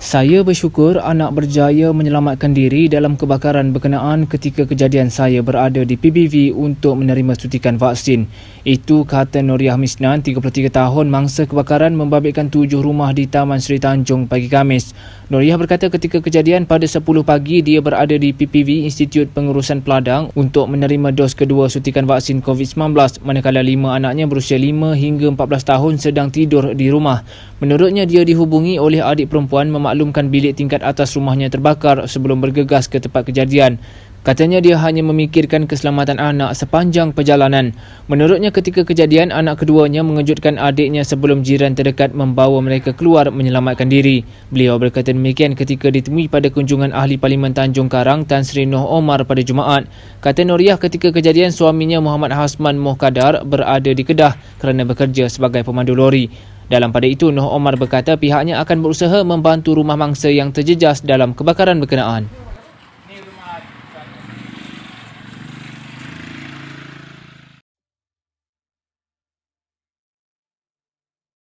Saya bersyukur anak berjaya menyelamatkan diri dalam kebakaran berkenaan ketika kejadian saya berada di PBV untuk menerima suntikan vaksin. Itu kata Noriah Misnan, 33 tahun mangsa kebakaran membabitkan tujuh rumah di Taman Seri Tanjung pagi Khamis. Noriah berkata ketika kejadian pada 10 pagi dia berada di PPV Institut Pengurusan Peladang untuk menerima dos kedua suntikan vaksin COVID-19 manakala lima anaknya berusia 5 hingga 14 tahun sedang tidur di rumah. Menurutnya dia dihubungi oleh adik perempuan memaklumkan bilik tingkat atas rumahnya terbakar sebelum bergegas ke tempat kejadian. Katanya dia hanya memikirkan keselamatan anak sepanjang perjalanan. Menurutnya ketika kejadian anak keduanya mengejutkan adiknya sebelum jiran terdekat membawa mereka keluar menyelamatkan diri. Beliau berkata demikian ketika ditemui pada kunjungan Ahli Parlimen Tanjung Karang Tan Sri Noh Omar pada Jumaat. Kata Noriah ketika kejadian suaminya Muhammad Hasman Mohkadar berada di Kedah kerana bekerja sebagai pemandu lori. Dalam pada itu, Noh Omar berkata pihaknya akan berusaha membantu rumah mangsa yang terjejas dalam kebakaran berkenaan.